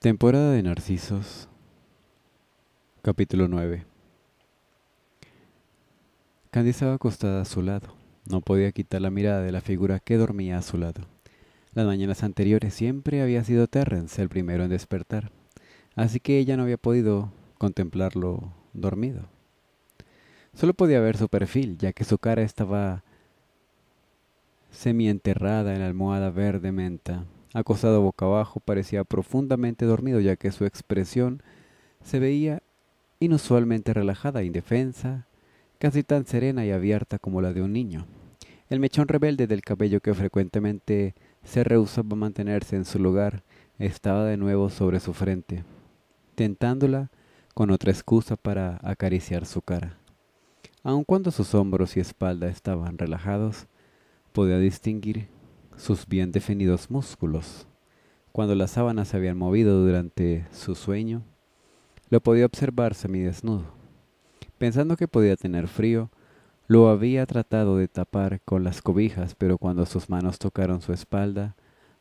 Temporada de Narcisos, capítulo 9. Candy estaba acostada a su lado. No podía quitar la mirada de la figura que dormía a su lado. Las mañanas anteriores siempre había sido Terrence el primero en despertar, así que ella no había podido contemplarlo dormido. Solo podía ver su perfil, ya que su cara estaba semienterrada en la almohada verde menta acosado boca abajo, parecía profundamente dormido, ya que su expresión se veía inusualmente relajada, indefensa, casi tan serena y abierta como la de un niño. El mechón rebelde del cabello que frecuentemente se rehusaba a mantenerse en su lugar estaba de nuevo sobre su frente, tentándola con otra excusa para acariciar su cara. Aun cuando sus hombros y espalda estaban relajados, podía distinguir sus bien definidos músculos. Cuando las sábanas se habían movido durante su sueño, lo podía observar desnudo. Pensando que podía tener frío, lo había tratado de tapar con las cobijas, pero cuando sus manos tocaron su espalda,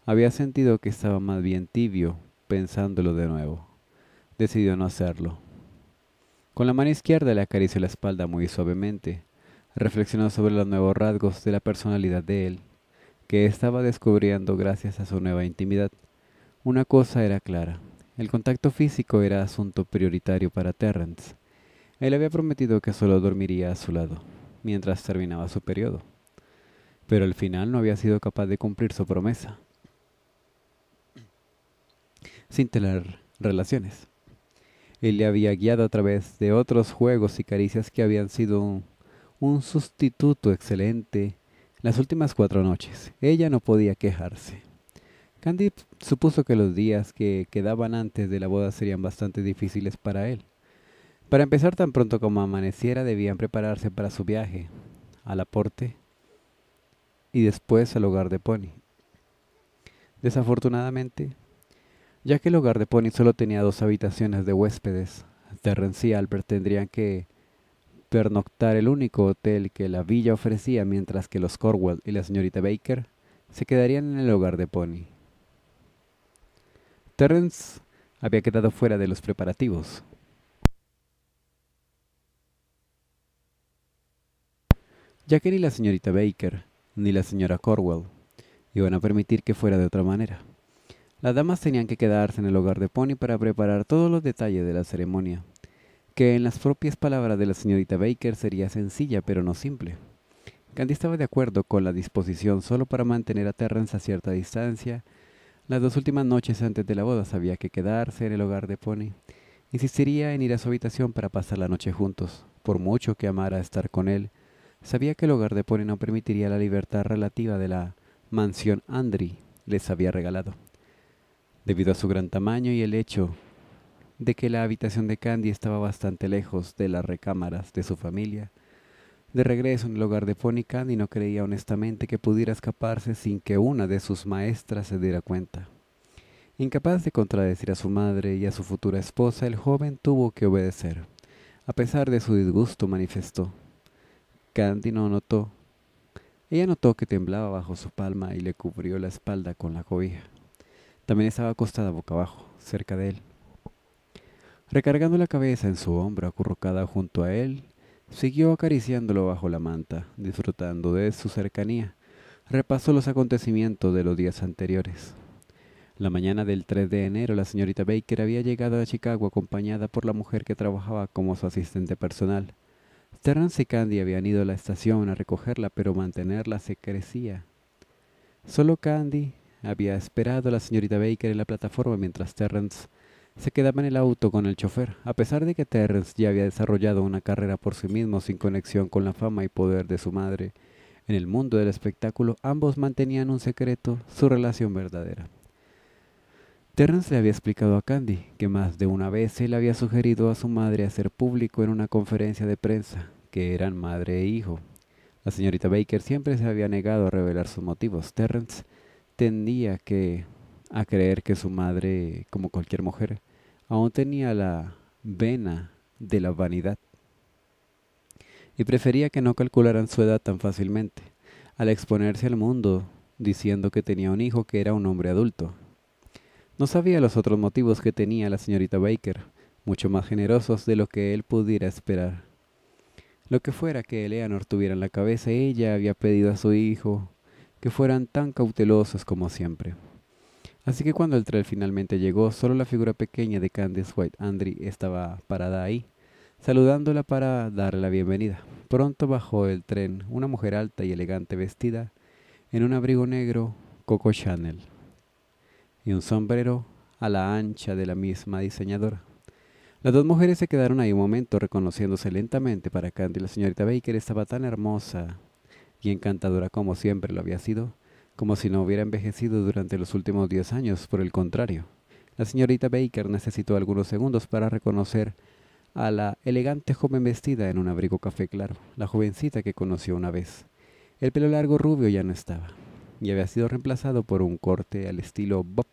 había sentido que estaba más bien tibio, pensándolo de nuevo. Decidió no hacerlo. Con la mano izquierda le acarició la espalda muy suavemente. Reflexionó sobre los nuevos rasgos de la personalidad de él que estaba descubriendo gracias a su nueva intimidad. Una cosa era clara, el contacto físico era asunto prioritario para Terrence. Él había prometido que solo dormiría a su lado, mientras terminaba su periodo. Pero al final no había sido capaz de cumplir su promesa. Sin tener relaciones. Él le había guiado a través de otros juegos y caricias que habían sido un, un sustituto excelente las últimas cuatro noches, ella no podía quejarse. Candy supuso que los días que quedaban antes de la boda serían bastante difíciles para él. Para empezar tan pronto como amaneciera debían prepararse para su viaje al aporte y después al hogar de Pony. Desafortunadamente, ya que el hogar de Pony solo tenía dos habitaciones de huéspedes, Terrence y Albert tendrían que pernoctar el único hotel que la villa ofrecía mientras que los Corwell y la señorita Baker se quedarían en el hogar de Pony. Terrence había quedado fuera de los preparativos. Ya que ni la señorita Baker ni la señora Corwell iban a permitir que fuera de otra manera. Las damas tenían que quedarse en el hogar de Pony para preparar todos los detalles de la ceremonia que en las propias palabras de la señorita Baker sería sencilla pero no simple. Candy estaba de acuerdo con la disposición solo para mantener a Terrence a cierta distancia. Las dos últimas noches antes de la boda sabía que quedarse en el hogar de Pony. Insistiría en ir a su habitación para pasar la noche juntos, por mucho que amara estar con él. Sabía que el hogar de Pony no permitiría la libertad relativa de la mansión Andri les había regalado. Debido a su gran tamaño y el hecho de que la habitación de Candy estaba bastante lejos de las recámaras de su familia. De regreso en el hogar de Pony, Candy no creía honestamente que pudiera escaparse sin que una de sus maestras se diera cuenta. Incapaz de contradecir a su madre y a su futura esposa, el joven tuvo que obedecer. A pesar de su disgusto, manifestó. Candy no notó. Ella notó que temblaba bajo su palma y le cubrió la espalda con la cobija. También estaba acostada boca abajo, cerca de él. Recargando la cabeza en su hombro acurrucada junto a él, siguió acariciándolo bajo la manta, disfrutando de su cercanía. Repasó los acontecimientos de los días anteriores. La mañana del 3 de enero, la señorita Baker había llegado a Chicago acompañada por la mujer que trabajaba como su asistente personal. Terrence y Candy habían ido a la estación a recogerla, pero mantenerla se crecía. Solo Candy había esperado a la señorita Baker en la plataforma mientras Terrence se quedaba en el auto con el chofer. A pesar de que Terrence ya había desarrollado una carrera por sí mismo sin conexión con la fama y poder de su madre, en el mundo del espectáculo ambos mantenían un secreto, su relación verdadera. Terrence le había explicado a Candy que más de una vez él había sugerido a su madre hacer público en una conferencia de prensa que eran madre e hijo. La señorita Baker siempre se había negado a revelar sus motivos. Terrence tendía que a creer que su madre, como cualquier mujer, aún tenía la vena de la vanidad y prefería que no calcularan su edad tan fácilmente, al exponerse al mundo diciendo que tenía un hijo que era un hombre adulto. No sabía los otros motivos que tenía la señorita Baker, mucho más generosos de lo que él pudiera esperar. Lo que fuera que Eleanor tuviera en la cabeza, ella había pedido a su hijo que fueran tan cautelosos como siempre. Así que cuando el tren finalmente llegó, solo la figura pequeña de Candice White Andry estaba parada ahí, saludándola para darle la bienvenida. Pronto bajó el tren una mujer alta y elegante vestida en un abrigo negro Coco Chanel y un sombrero a la ancha de la misma diseñadora. Las dos mujeres se quedaron ahí un momento reconociéndose lentamente para Candy. La señorita Baker estaba tan hermosa y encantadora como siempre lo había sido, como si no hubiera envejecido durante los últimos diez años, por el contrario. La señorita Baker necesitó algunos segundos para reconocer a la elegante joven vestida en un abrigo café claro, la jovencita que conoció una vez. El pelo largo rubio ya no estaba, y había sido reemplazado por un corte al estilo bob,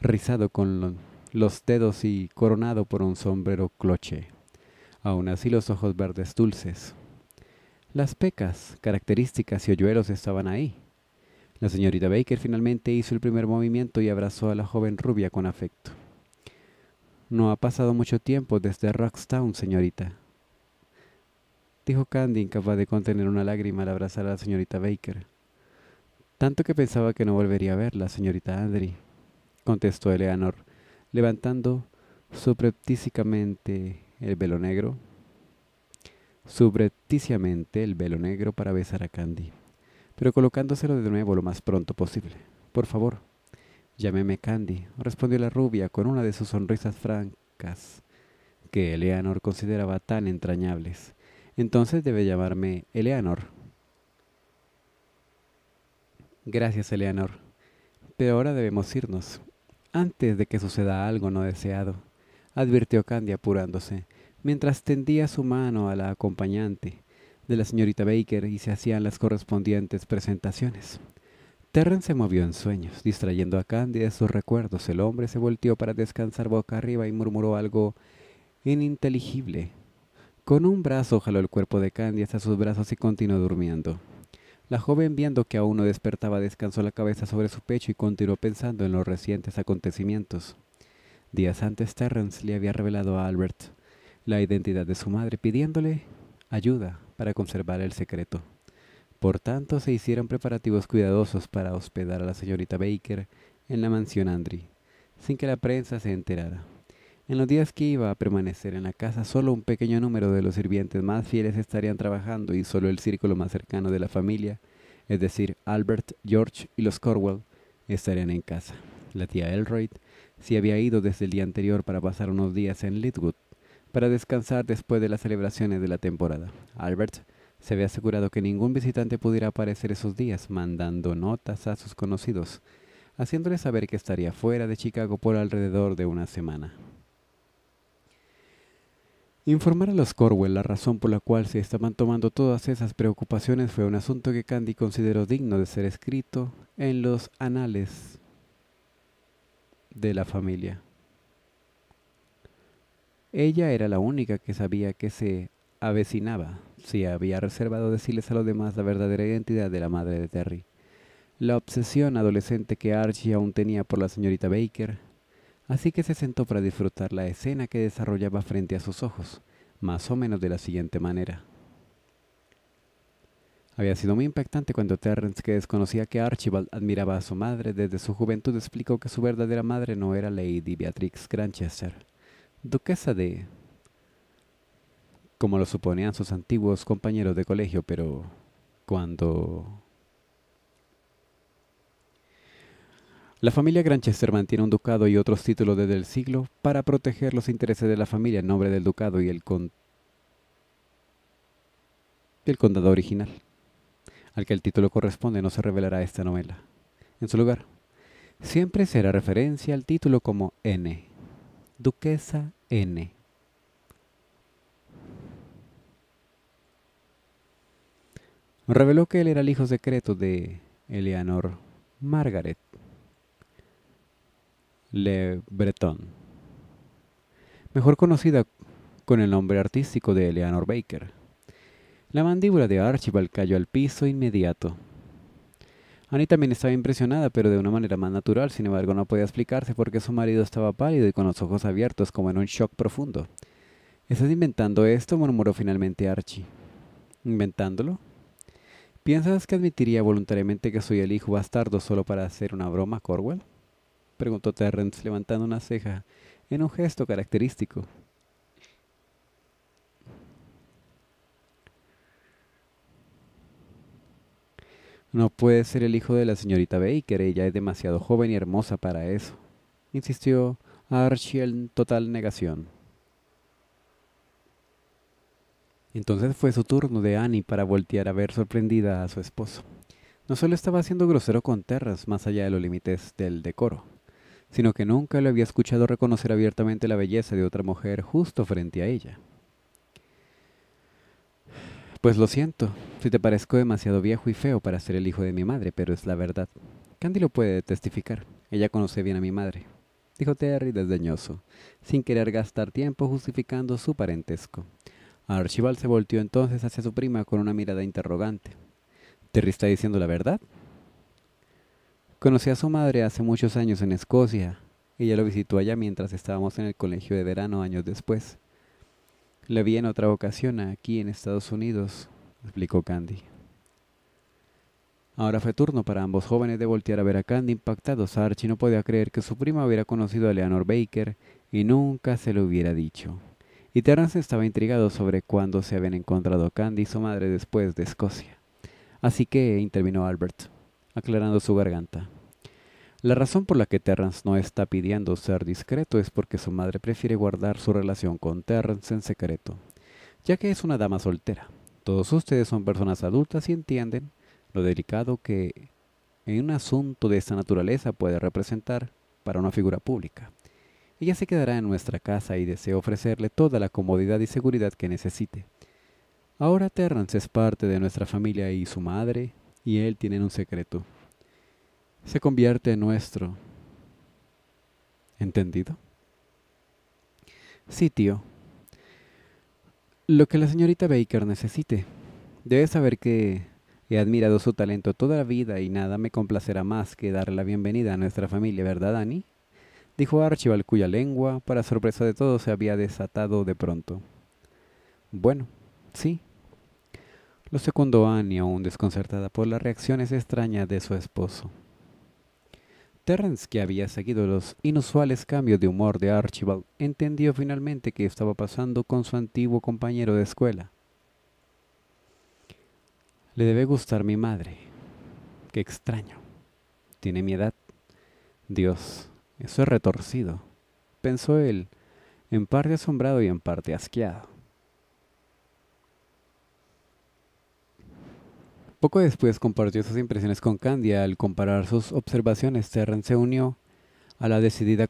rizado con los dedos y coronado por un sombrero cloche. Aún así los ojos verdes dulces. Las pecas, características y hoyuelos estaban ahí, la señorita Baker finalmente hizo el primer movimiento y abrazó a la joven rubia con afecto. No ha pasado mucho tiempo desde Rockstown, señorita, dijo Candy, incapaz de contener una lágrima al abrazar a la señorita Baker. Tanto que pensaba que no volvería a verla, señorita Andry, contestó Eleanor, levantando subreptísicamente el velo negro, subrepticiamente el velo negro para besar a Candy pero colocándoselo de nuevo lo más pronto posible. Por favor. Llámeme Candy, respondió la rubia con una de sus sonrisas francas que Eleanor consideraba tan entrañables. Entonces debe llamarme Eleanor. Gracias, Eleanor. Pero ahora debemos irnos, antes de que suceda algo no deseado, advirtió Candy apurándose, mientras tendía su mano a la acompañante, de la señorita Baker y se hacían las correspondientes presentaciones. Terrence se movió en sueños, distrayendo a Candy de sus recuerdos. El hombre se volteó para descansar boca arriba y murmuró algo ininteligible. Con un brazo jaló el cuerpo de Candy hasta sus brazos y continuó durmiendo. La joven, viendo que aún no despertaba, descansó la cabeza sobre su pecho y continuó pensando en los recientes acontecimientos. Días antes, Terrence le había revelado a Albert la identidad de su madre, pidiéndole ayuda para conservar el secreto. Por tanto, se hicieron preparativos cuidadosos para hospedar a la señorita Baker en la mansión Andry, sin que la prensa se enterara. En los días que iba a permanecer en la casa, solo un pequeño número de los sirvientes más fieles estarían trabajando y solo el círculo más cercano de la familia, es decir, Albert, George y los Corwell, estarían en casa. La tía Elroyd se había ido desde el día anterior para pasar unos días en Litwood, para descansar después de las celebraciones de la temporada. Albert se había asegurado que ningún visitante pudiera aparecer esos días, mandando notas a sus conocidos, haciéndoles saber que estaría fuera de Chicago por alrededor de una semana. Informar a los Corwell la razón por la cual se estaban tomando todas esas preocupaciones fue un asunto que Candy consideró digno de ser escrito en los anales de la familia. Ella era la única que sabía que se avecinaba, si había reservado decirles a los demás la verdadera identidad de la madre de Terry. La obsesión adolescente que Archie aún tenía por la señorita Baker, así que se sentó para disfrutar la escena que desarrollaba frente a sus ojos, más o menos de la siguiente manera. Había sido muy impactante cuando Terrence, que desconocía que Archibald admiraba a su madre desde su juventud, explicó que su verdadera madre no era Lady Beatrix Granchester, duquesa de... como lo suponían sus antiguos compañeros de colegio, pero cuando... La familia Granchester mantiene un ducado y otros títulos desde el siglo para proteger los intereses de la familia en nombre del ducado y el, con... el condado original. Al que el título corresponde no se revelará esta novela. En su lugar, siempre será referencia al título como N Duquesa N. Reveló que él era el hijo secreto de Eleanor Margaret Le Breton, mejor conocida con el nombre artístico de Eleanor Baker. La mandíbula de Archibald cayó al piso inmediato Annie también estaba impresionada, pero de una manera más natural, sin embargo no podía explicarse por qué su marido estaba pálido y con los ojos abiertos, como en un shock profundo. ¿Estás inventando esto? murmuró finalmente Archie. ¿Inventándolo? ¿Piensas que admitiría voluntariamente que soy el hijo bastardo solo para hacer una broma, Corwell? preguntó Terrence levantando una ceja en un gesto característico. No puede ser el hijo de la señorita Baker, ella es demasiado joven y hermosa para eso, insistió Archie en total negación. Entonces fue su turno de Annie para voltear a ver sorprendida a su esposo. No solo estaba haciendo grosero con Terras más allá de los límites del decoro, sino que nunca le había escuchado reconocer abiertamente la belleza de otra mujer justo frente a ella. Pues lo siento, si te parezco demasiado viejo y feo para ser el hijo de mi madre, pero es la verdad. Candy lo puede testificar. Ella conoce bien a mi madre, dijo Terry desdeñoso, sin querer gastar tiempo justificando su parentesco. Archibald se volteó entonces hacia su prima con una mirada interrogante. ¿Terry está diciendo la verdad? Conocí a su madre hace muchos años en Escocia. Ella lo visitó allá mientras estábamos en el colegio de verano años después. La vi en otra ocasión aquí en Estados Unidos, explicó Candy. Ahora fue turno para ambos jóvenes de voltear a ver a Candy impactados. Archie no podía creer que su prima hubiera conocido a Leonor Baker y nunca se lo hubiera dicho. Y Terrance estaba intrigado sobre cuándo se habían encontrado Candy y su madre después de Escocia. Así que intervino Albert, aclarando su garganta. La razón por la que Terrance no está pidiendo ser discreto es porque su madre prefiere guardar su relación con Terrance en secreto, ya que es una dama soltera. Todos ustedes son personas adultas y entienden lo delicado que en un asunto de esta naturaleza puede representar para una figura pública. Ella se quedará en nuestra casa y desea ofrecerle toda la comodidad y seguridad que necesite. Ahora Terrance es parte de nuestra familia y su madre y él tienen un secreto se convierte en nuestro. ¿Entendido? Sí, tío. Lo que la señorita Baker necesite. Debe saber que he admirado su talento toda la vida y nada me complacerá más que darle la bienvenida a nuestra familia, ¿verdad, Annie? Dijo Archibald, cuya lengua, para sorpresa de todos, se había desatado de pronto. Bueno, sí. Lo secundó Annie, aún desconcertada por las reacciones extrañas de su esposo. Terrence, que había seguido los inusuales cambios de humor de Archibald, entendió finalmente qué estaba pasando con su antiguo compañero de escuela. Le debe gustar mi madre. Qué extraño. Tiene mi edad. Dios, eso es retorcido, pensó él, en parte asombrado y en parte asqueado. Poco después compartió sus impresiones con Candia. Al comparar sus observaciones, Terrence se unió a la decidida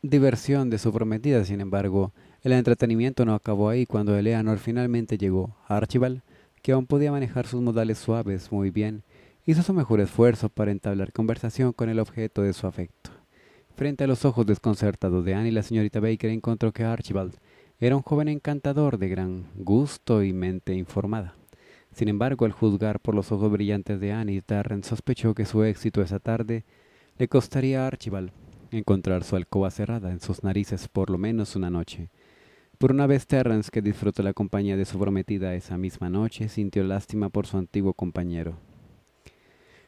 diversión de su prometida. Sin embargo, el entretenimiento no acabó ahí cuando Eleanor finalmente llegó. a Archibald, que aún podía manejar sus modales suaves muy bien, hizo su mejor esfuerzo para entablar conversación con el objeto de su afecto. Frente a los ojos desconcertados de Annie, la señorita Baker encontró que Archibald era un joven encantador de gran gusto y mente informada. Sin embargo, al juzgar por los ojos brillantes de Annie, Terrence sospechó que su éxito esa tarde le costaría a Archibald encontrar su alcoba cerrada en sus narices por lo menos una noche. Por una vez Terrence, que disfrutó la compañía de su prometida esa misma noche, sintió lástima por su antiguo compañero.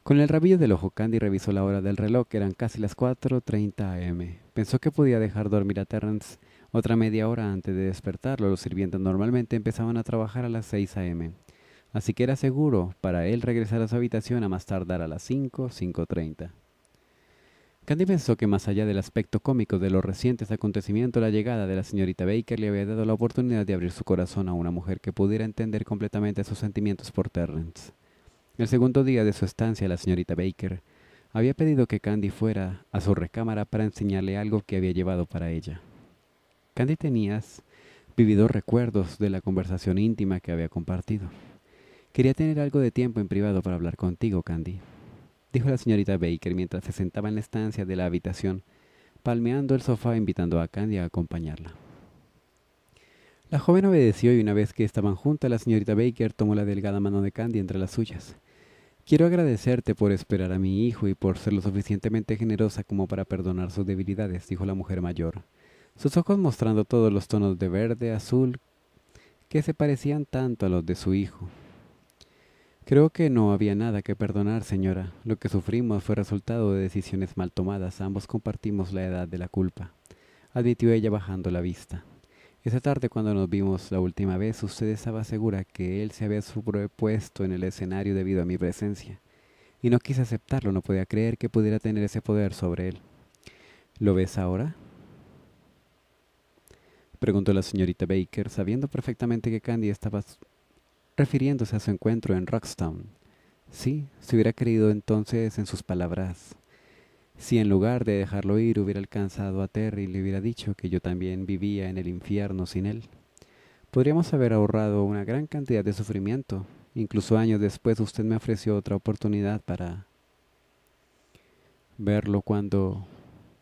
Con el rabillo del ojo, Candy revisó la hora del reloj, eran casi las 4.30 am. Pensó que podía dejar dormir a Terrence otra media hora antes de despertarlo. Los sirvientes normalmente empezaban a trabajar a las 6 am. Así que era seguro para él regresar a su habitación a más tardar a las 5, 5.30. Candy pensó que más allá del aspecto cómico de los recientes acontecimientos, la llegada de la señorita Baker le había dado la oportunidad de abrir su corazón a una mujer que pudiera entender completamente sus sentimientos por Terrence. El segundo día de su estancia, la señorita Baker había pedido que Candy fuera a su recámara para enseñarle algo que había llevado para ella. Candy tenía vividos recuerdos de la conversación íntima que había compartido. Quería tener algo de tiempo en privado para hablar contigo, Candy, dijo la señorita Baker mientras se sentaba en la estancia de la habitación, palmeando el sofá invitando a Candy a acompañarla. La joven obedeció y una vez que estaban juntas, la señorita Baker tomó la delgada mano de Candy entre las suyas. Quiero agradecerte por esperar a mi hijo y por ser lo suficientemente generosa como para perdonar sus debilidades, dijo la mujer mayor, sus ojos mostrando todos los tonos de verde, azul, que se parecían tanto a los de su hijo. Creo que no había nada que perdonar, señora. Lo que sufrimos fue resultado de decisiones mal tomadas. Ambos compartimos la edad de la culpa, admitió ella bajando la vista. Esa tarde cuando nos vimos la última vez, usted estaba segura que él se había sobrepuesto en el escenario debido a mi presencia. Y no quise aceptarlo, no podía creer que pudiera tener ese poder sobre él. ¿Lo ves ahora? Preguntó la señorita Baker, sabiendo perfectamente que Candy estaba refiriéndose a su encuentro en Rockstown. Sí, se hubiera creído entonces en sus palabras. Si en lugar de dejarlo ir hubiera alcanzado a Terry y le hubiera dicho que yo también vivía en el infierno sin él, podríamos haber ahorrado una gran cantidad de sufrimiento. Incluso años después usted me ofreció otra oportunidad para verlo cuando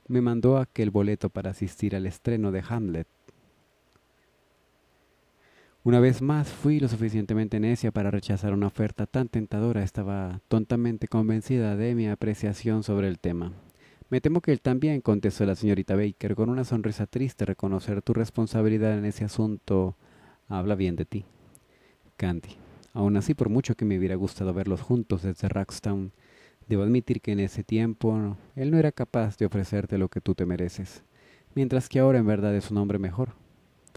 me mandó aquel boleto para asistir al estreno de Hamlet. Una vez más fui lo suficientemente necia para rechazar una oferta tan tentadora. Estaba tontamente convencida de mi apreciación sobre el tema. Me temo que él también, contestó la señorita Baker con una sonrisa triste. Reconocer tu responsabilidad en ese asunto habla bien de ti. Candy. Aún así, por mucho que me hubiera gustado verlos juntos desde Rackstown, debo admitir que en ese tiempo él no era capaz de ofrecerte lo que tú te mereces, mientras que ahora en verdad es un hombre mejor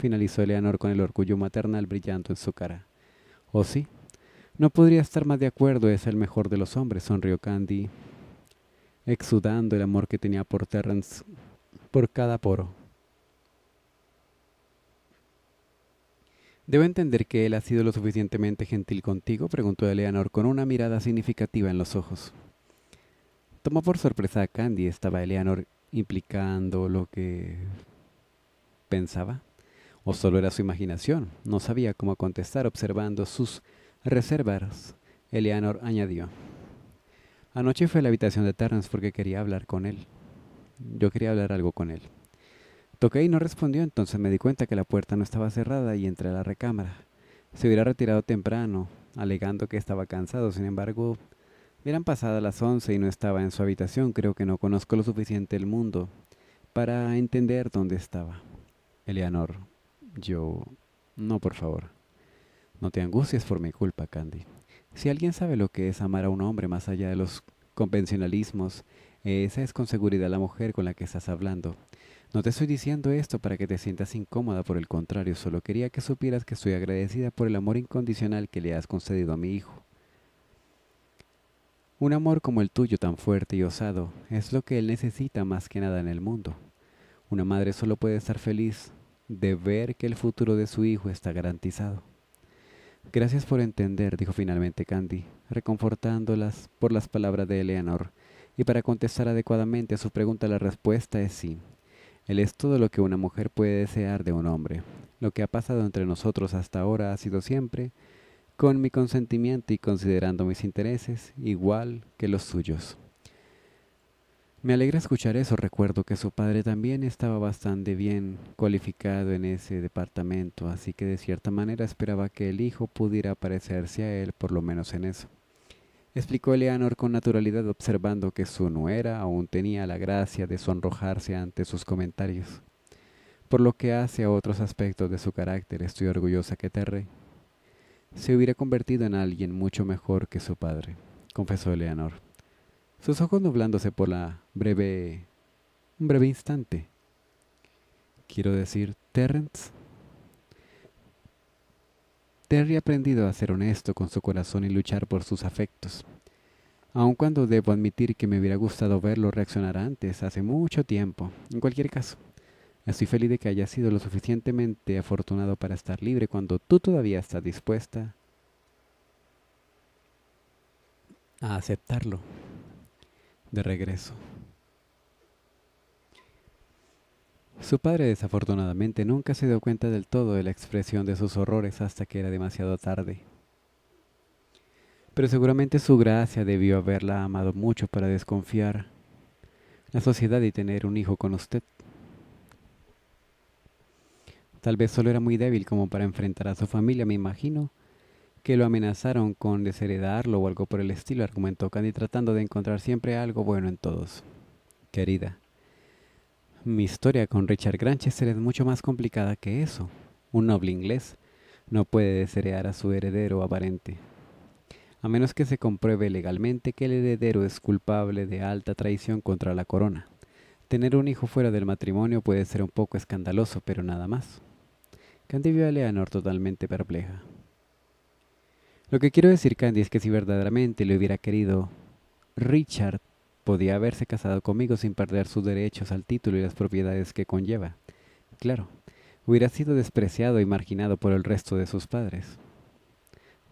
finalizó Eleanor con el orgullo maternal brillando en su cara. —¿O oh, sí? No podría estar más de acuerdo, es el mejor de los hombres, sonrió Candy, exudando el amor que tenía por Terrence por cada poro. ¿Debo entender que él ha sido lo suficientemente gentil contigo? preguntó Eleanor con una mirada significativa en los ojos. Tomó por sorpresa a Candy, estaba Eleanor implicando lo que pensaba o solo era su imaginación. No sabía cómo contestar observando sus reservas. Eleanor añadió. Anoche fue a la habitación de Terrence porque quería hablar con él. Yo quería hablar algo con él. Toqué y no respondió, entonces me di cuenta que la puerta no estaba cerrada y entré a la recámara. Se hubiera retirado temprano, alegando que estaba cansado, sin embargo, eran pasadas las once y no estaba en su habitación. Creo que no conozco lo suficiente el mundo para entender dónde estaba. Eleanor. Yo... No, por favor. No te angusties por mi culpa, Candy. Si alguien sabe lo que es amar a un hombre más allá de los convencionalismos, esa es con seguridad la mujer con la que estás hablando. No te estoy diciendo esto para que te sientas incómoda, por el contrario, solo quería que supieras que estoy agradecida por el amor incondicional que le has concedido a mi hijo. Un amor como el tuyo tan fuerte y osado es lo que él necesita más que nada en el mundo. Una madre solo puede estar feliz de ver que el futuro de su hijo está garantizado. Gracias por entender, dijo finalmente Candy, reconfortándolas por las palabras de Eleanor, y para contestar adecuadamente a su pregunta la respuesta es sí. Él es todo lo que una mujer puede desear de un hombre. Lo que ha pasado entre nosotros hasta ahora ha sido siempre, con mi consentimiento y considerando mis intereses, igual que los suyos. Me alegra escuchar eso. Recuerdo que su padre también estaba bastante bien cualificado en ese departamento, así que de cierta manera esperaba que el hijo pudiera parecerse a él, por lo menos en eso. Explicó Eleanor con naturalidad, observando que su nuera aún tenía la gracia de sonrojarse ante sus comentarios. Por lo que hace a otros aspectos de su carácter, estoy orgullosa que Terry se hubiera convertido en alguien mucho mejor que su padre, confesó Eleanor sus ojos nublándose por la breve. un breve instante. Quiero decir, Terrence. Terry ha aprendido a ser honesto con su corazón y luchar por sus afectos. Aun cuando debo admitir que me hubiera gustado verlo reaccionar antes, hace mucho tiempo. En cualquier caso, estoy feliz de que haya sido lo suficientemente afortunado para estar libre cuando tú todavía estás dispuesta a aceptarlo de regreso. Su padre desafortunadamente nunca se dio cuenta del todo de la expresión de sus horrores hasta que era demasiado tarde. Pero seguramente su gracia debió haberla amado mucho para desconfiar la sociedad y tener un hijo con usted. Tal vez solo era muy débil como para enfrentar a su familia, me imagino, que lo amenazaron con desheredarlo o algo por el estilo, argumentó Candy tratando de encontrar siempre algo bueno en todos. Querida, mi historia con Richard Granchester es mucho más complicada que eso. Un noble inglés no puede desheredar a su heredero aparente, a menos que se compruebe legalmente que el heredero es culpable de alta traición contra la corona. Tener un hijo fuera del matrimonio puede ser un poco escandaloso, pero nada más. Candy vio a Leonor totalmente perpleja. Lo que quiero decir, Candy, es que si verdaderamente le hubiera querido, Richard podía haberse casado conmigo sin perder sus derechos al título y las propiedades que conlleva. Claro, hubiera sido despreciado y marginado por el resto de sus padres.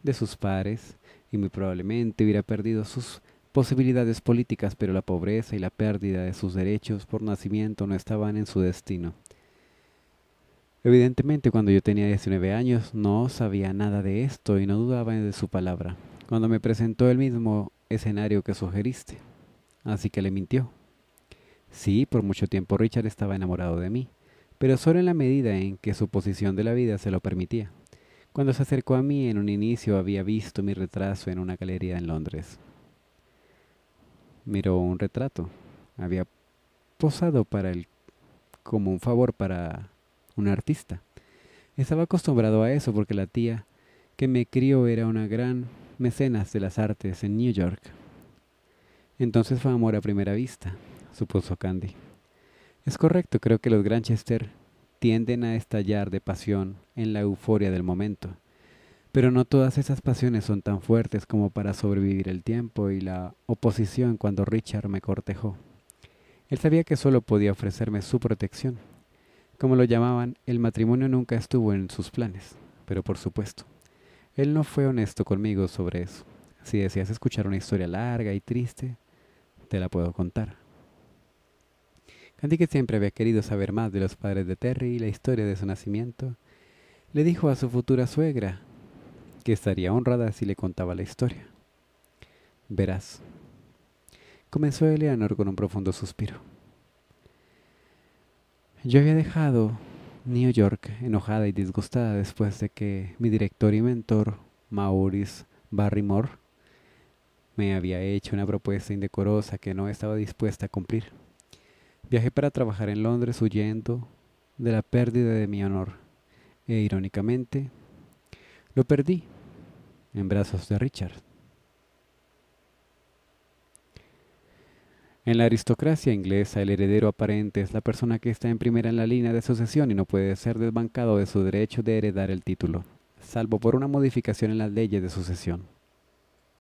De sus pares, y muy probablemente hubiera perdido sus posibilidades políticas, pero la pobreza y la pérdida de sus derechos por nacimiento no estaban en su destino. Evidentemente, cuando yo tenía 19 años no sabía nada de esto y no dudaba de su palabra, cuando me presentó el mismo escenario que sugeriste. Así que le mintió. Sí, por mucho tiempo Richard estaba enamorado de mí, pero solo en la medida en que su posición de la vida se lo permitía. Cuando se acercó a mí en un inicio había visto mi retraso en una galería en Londres. Miró un retrato. Había posado para él como un favor para un artista. Estaba acostumbrado a eso porque la tía que me crió era una gran mecenas de las artes en New York. Entonces fue amor a primera vista, supuso Candy. Es correcto, creo que los Granchester tienden a estallar de pasión en la euforia del momento. Pero no todas esas pasiones son tan fuertes como para sobrevivir el tiempo y la oposición cuando Richard me cortejó. Él sabía que solo podía ofrecerme su protección. Como lo llamaban, el matrimonio nunca estuvo en sus planes, pero por supuesto, él no fue honesto conmigo sobre eso. Si deseas escuchar una historia larga y triste, te la puedo contar. Candy, que siempre había querido saber más de los padres de Terry y la historia de su nacimiento, le dijo a su futura suegra que estaría honrada si le contaba la historia. Verás, comenzó Eleanor con un profundo suspiro. Yo había dejado New York enojada y disgustada después de que mi director y mentor, Maurice Barrymore, me había hecho una propuesta indecorosa que no estaba dispuesta a cumplir. Viajé para trabajar en Londres huyendo de la pérdida de mi honor e irónicamente lo perdí en brazos de Richard. En la aristocracia inglesa, el heredero aparente es la persona que está en primera en la línea de sucesión y no puede ser desbancado de su derecho de heredar el título, salvo por una modificación en las leyes de sucesión.